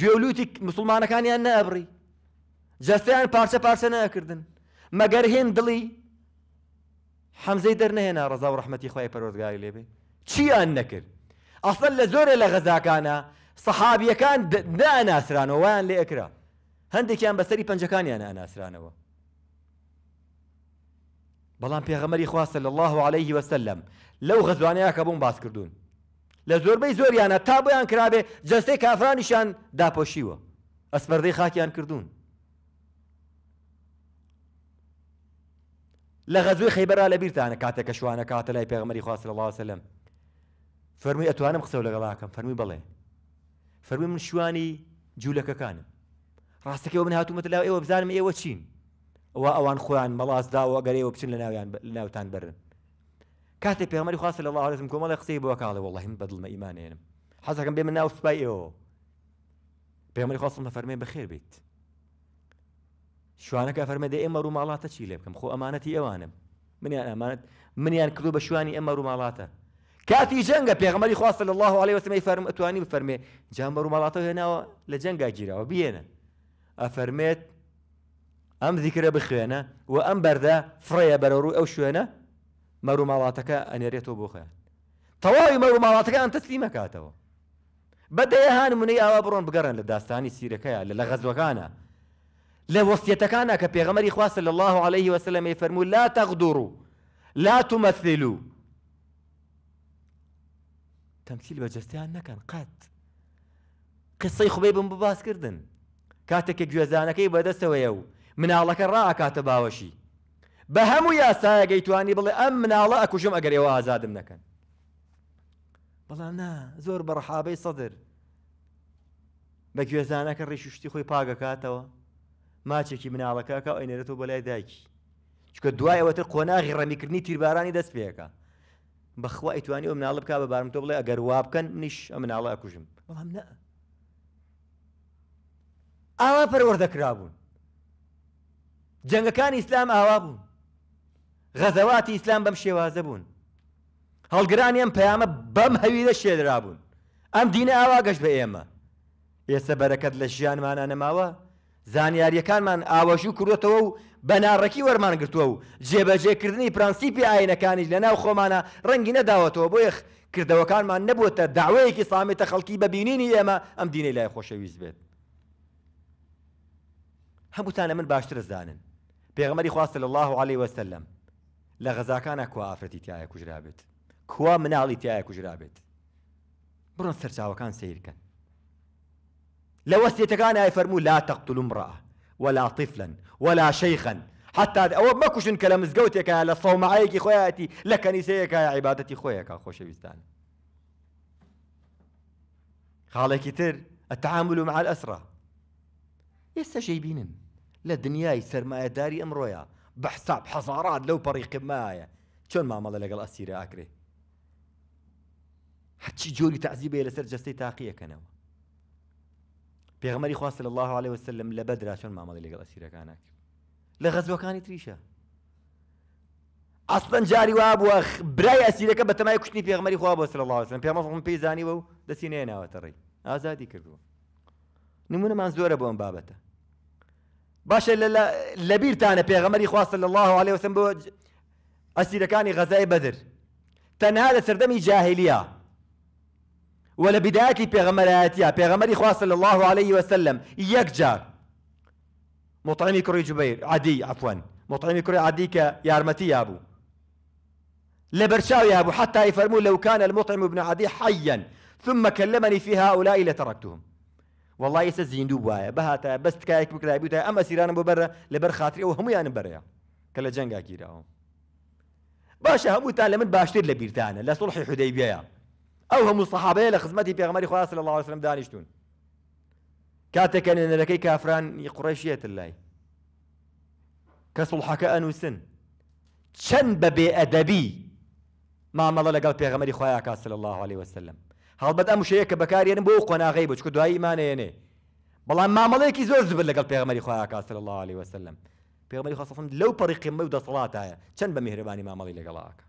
گوێولوتی مسلمانەکانیان نەبڕی جەستیان پارچە پارچە نەکردن مەگەر هێن دڵی حەمزەی دەرنەهێنا ڕزا و ڕحمەتی خی پەرۆزگاری لێبێ چیان نەکرد ئەسڵ لە زۆرە لە غەزاکانە سەحابیەکان ناناسرانەوە ویان لێ ئەکرا هەندێکیان بەسەری پەنجەکانیان ئاناسرانەوە بەڵام پێغەمەری خواستە لە الله عليه وسلم لەو غەزوانەیە کە بوون باس کردوون لە زۆربەی زۆریانە تا بۆیان کرابێ جەستەی کافرانیشان داپۆشیوە ئەسپەردەی خاکیان کردوون لە غەزوی خەیبەرا لە بیرتانە کاتێککە شوانە کاتە لای پێغمەری خواست لە لاسەلم فەرمووی ئەتوانم قسە لەگەڵاکەم فەرمووی بڵێ فەرمووی من شوانی جوولەکەکانم ڕاستەکەەوە من هاتوومەتە لاو ئێوە بزانم ئێوە چین ئەوە ئەوان خۆیان مەڵاستداوە گەرەوە بچین لە ناویان ناوتان بەرن کاتێک خاص الله عليه وسلم الله قسەی بۆ على والله من بەدڵمە ئیمانێنم حەزەکەم بێ من ناو سوپایەوە پێمەری خواستم لە فەرمێ بەخێر بیت شوانەکە فەرمەدە ئێمە ڕووماڵاتە چی لێ بکەم خۆ ئەمانەتی ئەوانم منیان ئەمانەت منیان کردو بە شوانی ئەمە ڕووماڵاتە كاتي جنگا پێغمەری خواستە لە الله عليه وسلم يفرم اتواني بفەرمێ جان بە ڕووماڵاتە هێناوە لجنگا جەنگا گیرراوە بێنە أم ذكر ذیکرە وأم و فريا برورو أو بەرەڕوو مرو مالاتك أن يريتو خیان تواوي مرو مالاتك أن مەکاتەوە بەدەیەهان بدأ يهان مني بگەڕن لە داستانی سیرەکەیە لە غەزوەکانە لە وەستیەتەکانە کە پێغەمەری خواستە لە الله عليه وسلم يفرمو لا تەغدوڕ لا تمثلوا تەمسیل بە جستیان نەکەن قەت قسەی خوبەی بم بباس کردن کاتێکێک گوێزانەکەی بەدەستەوەیە و مناڵەکە ڕائکاتە باوەشی بە هەموو یاسایە گەیتوانی بڵێ ئەم مناڵە ئەکوژم ئەگەرێەوە ئازادم نەکەن بەڵام نا زۆر بەڕحابەی سەدر بە گوێزانەکە ڕێششتی خۆی پاگەکاتەوە ماچێکی مناڵەکەکە ئەینێرێتەوە بەلای دایکی چکە دوایەوەتر قۆناغی ڕەمیکردنی تیربارانی دەست پێەکە بەخوا ئەیتوانی ئەو مناڵ بکە بەبارم تۆ بڵێ ئەگەر وا بکەن نیش ئە مناڵە ئەکوژم بەڵام نە ئاوا پەروەەردەکرابوون جەنگەکان ئیسلام ئاوا بوون غەزەواتی ئیسلام بەم شێوازە بوون هەڵگرانی ئەم پەیامە بەم هەویدە شێدرا بوون ئەم دینە ئاوا گەشت بە ئێمە ئێستا بەرەکەت لە ژیانمانە نەماوە زانیاریەکانمان ئاوەژوو کوڕێتەوە و بەناڕەکی وەرمان گرتووە و جێبەجێکردنی پرەنسیپی ئاینەکانیش لەناو خۆمانە ڕەنگی نەداوەتەوە بۆ یخ کردەوەکانمان نەبووتە داوەیەکی سامێتە خەڵکی بەبینینی ئێمە ئەم دینەی لای خۆشەویست بێت هەمووتانە من باشتر زانن پێغمەری خواستە لە الله عليه وسلم لغزاكانا كوا افرتي تيايا كجرابت كوا منالي تيايا كجرابت برون کوژرا بێت بڕۆن سەرچاوەکان لو لە وەستێتەکان ئای لا تقتل امرأة ولا طفلا ولا شيخا حتى ئەوە مەکوشن کە لە مزگەوتێکە لە سەومعایەکی خۆیەتی لە کەنیسەیەکە عیباەتی خۆیەکە خوش بيستان خالي كتير التعامل مع الأسرة ئێستا شەیبینن لە دنیای سرمایهداری ئەمڕۆیە بحساب حصارات لو بريق مايا شلون ما مال لقى الاسير اكري حتشي جوري تعذيبه الى سر جستي تاقيه كانوا بيغمري صلى الله عليه وسلم لبدرة شلون ما مال لقى الاسير لا غزوة كان يتريشا اصلا جاري وابو واخ براي اسيرك بتا ما يكشني في غمري خواب صلى الله عليه وسلم في مفهوم في زاني و دسينينا وتري ازادي كردو نمونه منزوره بون بابته باش لبير تانا بيغمري خواص صلى الله عليه وسلم أسير كاني غزائي بدر تن هذا سردمي جاهلية ولا لە بداەتی پێغەمەرایەتە خواص صلى الله عليه وسلم یەک مطعمي كري جبير عدي عفوا مطعمي كري عدي كيارمتي يا أبو یابوو يا أبو حتى حتا لو كان المطعم ابن عدي حيا ثم كلمني في هؤلاء لتركتهم والله يس زيندو بوايا بهاتا بس تكايك بكراي بيوتا ام اسيران ابو برا لبر خاطري وهم يعني برا كلا جنگا كيراو باشا هم تعلم من باشتير لبيرتانا لا صلح الحديبيه او هم الصحابه لخدمتي بيغمر خلاص صلى الله عليه وسلم دانشتون كاتا كان ان لكي كافران قريشية الله كصلح كانو سن شن ببي ادبي ما مضى لقى بيغمر خويا صلى الله عليه وسلم هەڵبەت ئەم شەیە کە بەکارێنن بۆ قۆناغی بچکو دوایی مانێنێ بەڵام مامەڵەیەکی زۆر زبر لەگەڵ پێغمەری خۆیاکە سل الله عليه وسلم پێغمەری خۆسەفم لەو پەڕی قمە و دەسەڵاتایە چەند بە میهرەبانی مامەڵی لەگەڵاکە.